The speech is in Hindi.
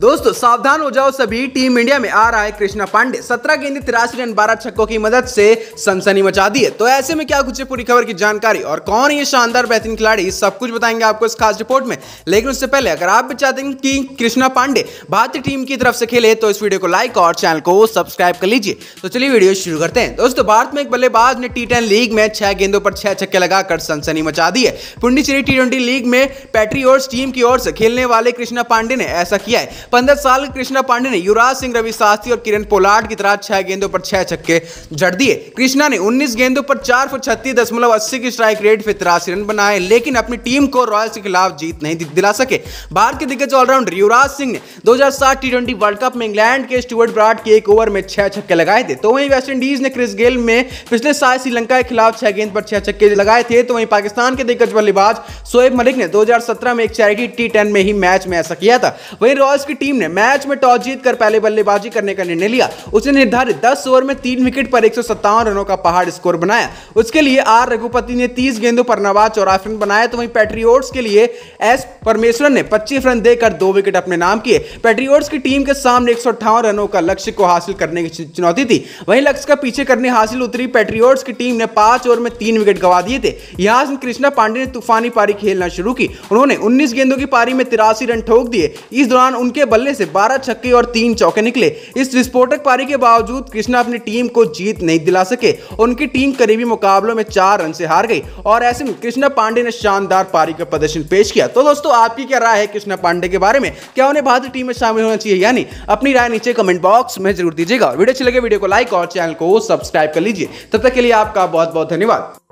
दोस्तों सावधान हो जाओ सभी टीम इंडिया में आ रहा है कृष्णा पांडे सत्रह गेंद तिरासी रन बारह छक्कों की मदद से सनसनी मचा दी है तो ऐसे में क्या कुछ है पूरी खबर की जानकारी और कौन ये शानदार बेहतरीन खिलाड़ी सब कुछ बताएंगे आपको इस खास रिपोर्ट में लेकिन उससे पहले अगर आप भी चाहते हैं कि कृष्णा पांडे भारतीय टीम की तरफ से खेले तो इस वीडियो को लाइक और चैनल को सब्सक्राइब कर लीजिए तो चलिए वीडियो शुरू करते हैं दोस्तों भारत में एक बल्लेबाज ने टी लीग में छह गेंदों पर छह छक्के लगाकर सनसनी मचा दी है पुंडीचेरी टी लीग में पैट्रियोर्स टीम की ओर से खेलने वाले कृष्णा पांडे ने ऐसा किया है पंद्रह साल कृष्णा पांडे ने युवराज सिंह रवि शास्त्री और किरण पोलाट की तरह छह गेंदों पर छह छक्के जड़ दिए कृष्णा ने उन्नीस गेंदों पर चार सौ छत्तीस दशमलव अस्सी की स्ट्राइक रेट पर तिरासी रन बनाए लेकिन अपनी टीम को रॉयल्स के खिलाफ जीत नहीं दिला सके भारत के दिग्गज ऑलराउंडर युवराज सिंह ने दो टी वर्ल्ड कप में इंग्लैंड के स्टुअर्ट ब्राड के एक ओवर में छह छक्के लगाए थे तो वहीं वेस्टइंडीज ने क्रिस गेल में पिछले साल श्रीलंका के खिलाफ छह गेंद पर छह छक्के लगाए थे तो वहीं पाकिस्तान के दिग्गज बल्लेबाज शोएब मलिक ने 2017 में एक चैरिटी टी टेन में ही मैच में ऐसा किया था वहीं रॉयल्स की की टीम ने मैच में टॉस जीत कर पहले बल्लेबाजी करने का निर्णय लिया उसने निर्धारित दस ओवर में तीन विकेट पर एक रनों का पहाड़ स्कोर बनाया उसके लिए आर रघुपति ने तीस गेंदों पर नवाज चौरासी रन बनाया तो वहीं पेट्रियोट्स के लिए एस परमेश्वर ने पच्चीस रन देकर दो विकेट अपने नाम किए पेट्रियोट्स की टीम के सामने एक रनों का लक्ष्य को हासिल करने की चुनौती थी वहीं लक्ष्य का पीछे करने हासिल उतरी पेट्रियोट्स की टीम ने पांच ओवर में तीन विकेट गवा दिए थे यहाँ कृष्णा पांडे ने तूफानी पारी खेलना शुरू की उन्होंने उन्नीस गेंदों की पारी में तिरासी रन ठोक दिए इस दौरान उनके बल्ले से बारह छक्के और तीन चौके निकले इस विस्फोटक पारी के बावजूद कृष्णा अपनी टीम को जीत नहीं दिला सके उनकी टीम करीबी मुकाबलों में चार रन से हार गई और ऐसे में कृष्णा पांडे ने शानदार पारी का प्रदर्शन पेश किया तो दोस्तों आपकी क्या राय है कृष्णा पांडे के बारे में क्या उन्हें भारतीय टीम में शामिल होना चाहिए यानी अपनी राय नीचे कमेंट बॉक्स में जरूर दीजिएगा वीडियो अच्छी लगे वीडियो को लाइक और चैनल को सब्सक्राइब कर लीजिए तब तक के लिए आपका बहुत बहुत धन्यवाद